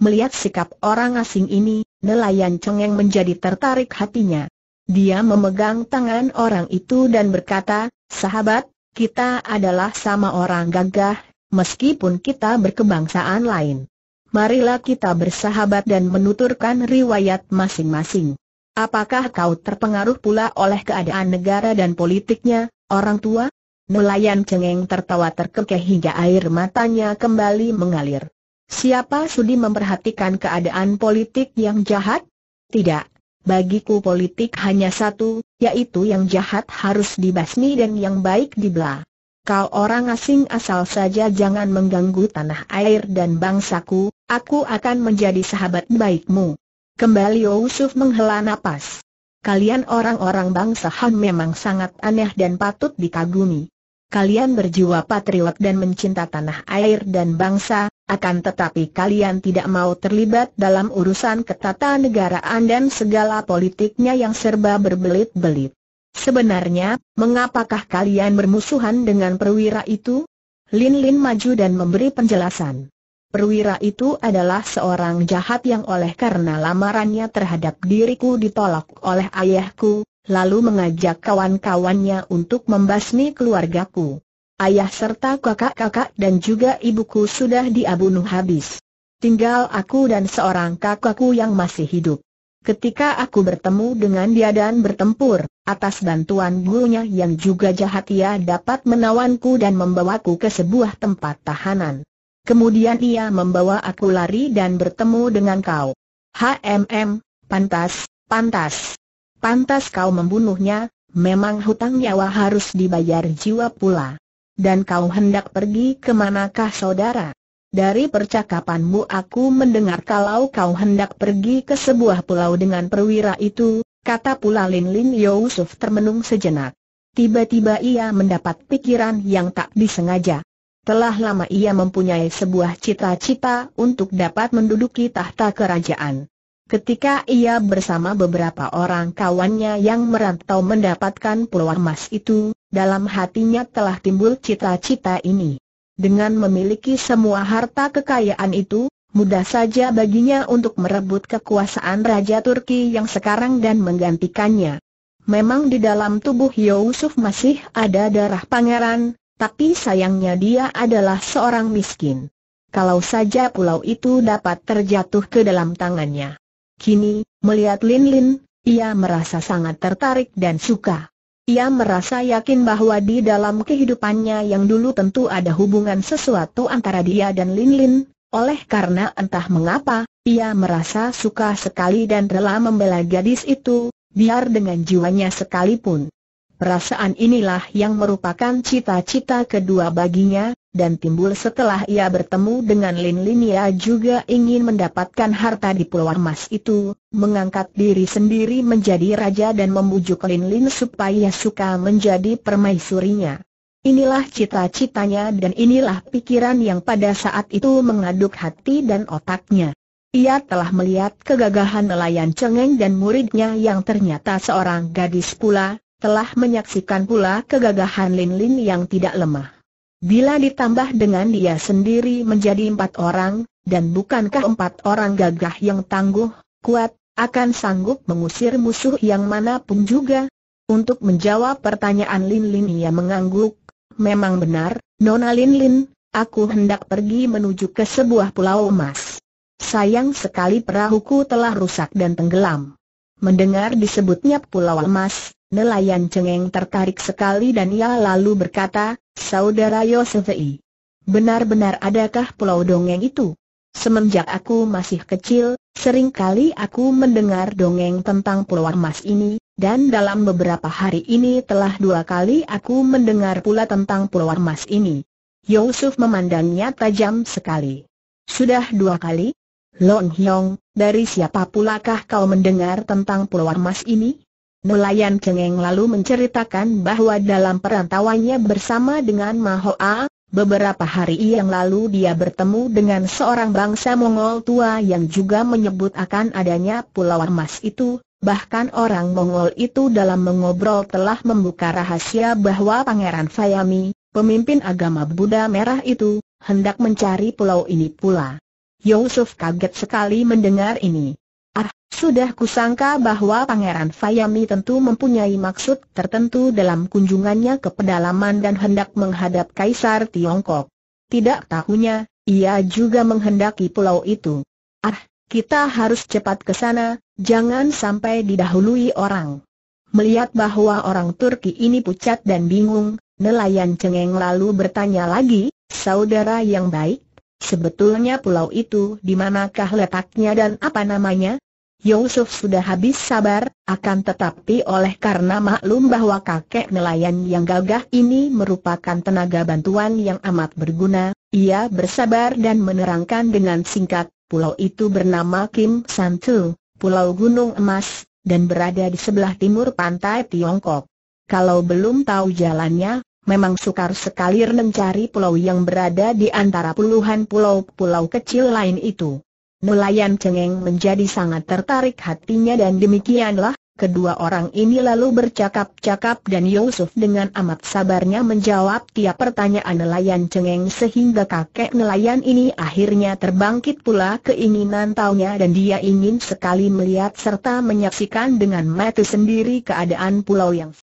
Melihat sikap orang asing ini, nelayan cengeng menjadi tertarik hatinya. Dia memegang tangan orang itu dan berkata, sahabat, kita adalah sama orang gagah, meskipun kita berkebangsaan lain. Marilah kita bersahabat dan menuturkan riwayat masing-masing. Apakah kau terpengaruh pula oleh keadaan negara dan politiknya, orang tua? Nelayan cengeng tertawa terkekeh hingga air matanya kembali mengalir. Siapa sudi memperhatikan keadaan politik yang jahat? Tidak. Bagiku politik hanya satu, yaitu yang jahat harus dibasmi dan yang baik dibelah. Kau orang asing asal saja jangan mengganggu tanah air dan bangsaku, aku akan menjadi sahabat baikmu. Kembali Yusuf menghela nafas. Kalian orang-orang bangsa Han memang sangat aneh dan patut dikagumi. Kalian berjiwa patriot dan mencinta tanah air dan bangsa, akan tetapi kalian tidak mau terlibat dalam urusan ketatanegaraan dan segala politiknya yang serba berbelit-belit. Sebenarnya, mengapakah kalian bermusuhan dengan perwira itu? Lin Lin maju dan memberi penjelasan. Perwira itu adalah seorang jahat yang oleh karena lamarannya terhadap diriku ditolak oleh ayahku, lalu mengajak kawan-kawannya untuk membasmi keluargaku ayah serta kakak-kakak dan juga ibuku sudah diabunuh habis. Tinggal aku dan seorang kakakku yang masih hidup. Ketika aku bertemu dengan dia dan bertempur, atas bantuan gurunya yang juga jahat ia dapat menawanku dan membawaku ke sebuah tempat tahanan. Kemudian ia membawa aku lari dan bertemu dengan kau. HMM, pantas, pantas. Pantas kau membunuhnya, memang hutang nyawa harus dibayar jiwa pula. Dan kau hendak pergi ke manakah saudara? Dari percakapanmu aku mendengar kalau kau hendak pergi ke sebuah pulau dengan perwira itu, kata pula Lin Lin Yusuf termenung sejenak. Tiba-tiba ia mendapat pikiran yang tak disengaja. Telah lama ia mempunyai sebuah cita-cita untuk dapat menduduki tahta kerajaan. Ketika ia bersama beberapa orang kawannya yang merantau mendapatkan peluang emas itu, dalam hatinya telah timbul cita-cita ini. Dengan memiliki semua harta kekayaan itu, mudah saja baginya untuk merebut kekuasaan Raja Turki yang sekarang dan menggantikannya. Memang di dalam tubuh Yusuf masih ada darah pangeran, tapi sayangnya dia adalah seorang miskin. Kalau saja pulau itu dapat terjatuh ke dalam tangannya. Kini, melihat Lin Lin, ia merasa sangat tertarik dan suka. Ia merasa yakin bahwa di dalam kehidupannya yang dulu tentu ada hubungan sesuatu antara dia dan Lin Lin, oleh karena entah mengapa, ia merasa suka sekali dan rela membela gadis itu, biar dengan jiwanya sekalipun. Perasaan inilah yang merupakan cita-cita kedua baginya, dan timbul setelah ia bertemu dengan Lin ia juga ingin mendapatkan harta di Pulau Emas itu, mengangkat diri sendiri menjadi raja dan membujuk Lin Lin supaya suka menjadi permaisurinya. Inilah cita-citanya dan inilah pikiran yang pada saat itu mengaduk hati dan otaknya. Ia telah melihat kegagahan nelayan cengeng dan muridnya yang ternyata seorang gadis pula, telah menyaksikan pula kegagahan Lin Lin yang tidak lemah. Bila ditambah dengan dia sendiri menjadi empat orang, dan bukankah empat orang gagah yang tangguh, kuat, akan sanggup mengusir musuh yang manapun juga? Untuk menjawab pertanyaan Lin Lin ia mengangguk, memang benar, Nona Lin Lin, aku hendak pergi menuju ke sebuah pulau emas. Sayang sekali perahuku telah rusak dan tenggelam. Mendengar disebutnya Pulau Emas, nelayan cengeng tertarik sekali dan ia lalu berkata, Saudara Yosefei, benar-benar adakah Pulau Dongeng itu? Semenjak aku masih kecil, seringkali aku mendengar dongeng tentang Pulau Emas ini, dan dalam beberapa hari ini telah dua kali aku mendengar pula tentang Pulau Emas ini. Yusuf memandangnya tajam sekali. Sudah dua kali? Lon Hiong, dari siapa kah kau mendengar tentang pulau emas ini? Nelayan Cengeng lalu menceritakan bahwa dalam perantauannya bersama dengan Mahoa, beberapa hari yang lalu dia bertemu dengan seorang bangsa Mongol tua yang juga menyebut akan adanya pulau emas itu, bahkan orang Mongol itu dalam mengobrol telah membuka rahasia bahwa Pangeran Fayami, pemimpin agama Buddha Merah itu, hendak mencari pulau ini pula. Yusuf kaget sekali mendengar ini. Ah, sudah kusangka bahwa Pangeran Fayami tentu mempunyai maksud tertentu dalam kunjungannya ke pedalaman dan hendak menghadap Kaisar Tiongkok. Tidak tahunya, ia juga menghendaki pulau itu. Ah, kita harus cepat ke sana, jangan sampai didahului orang. Melihat bahwa orang Turki ini pucat dan bingung, nelayan cengeng lalu bertanya lagi, saudara yang baik, Sebetulnya pulau itu di manakah letaknya dan apa namanya? Yusuf sudah habis sabar, akan tetapi oleh karena maklum bahwa kakek nelayan yang gagah ini merupakan tenaga bantuan yang amat berguna, ia bersabar dan menerangkan dengan singkat, pulau itu bernama Kim San Chu, Pulau Gunung Emas, dan berada di sebelah timur pantai Tiongkok. Kalau belum tahu jalannya, memang sukar sekali mencari pulau yang berada di antara puluhan pulau-pulau kecil lain itu. Nelayan cengeng menjadi sangat tertarik hatinya dan demikianlah, kedua orang ini lalu bercakap-cakap dan Yusuf dengan amat sabarnya menjawab tiap pertanyaan nelayan cengeng sehingga kakek nelayan ini akhirnya terbangkit pula keinginan taunya dan dia ingin sekali melihat serta menyaksikan dengan mata sendiri keadaan pulau yang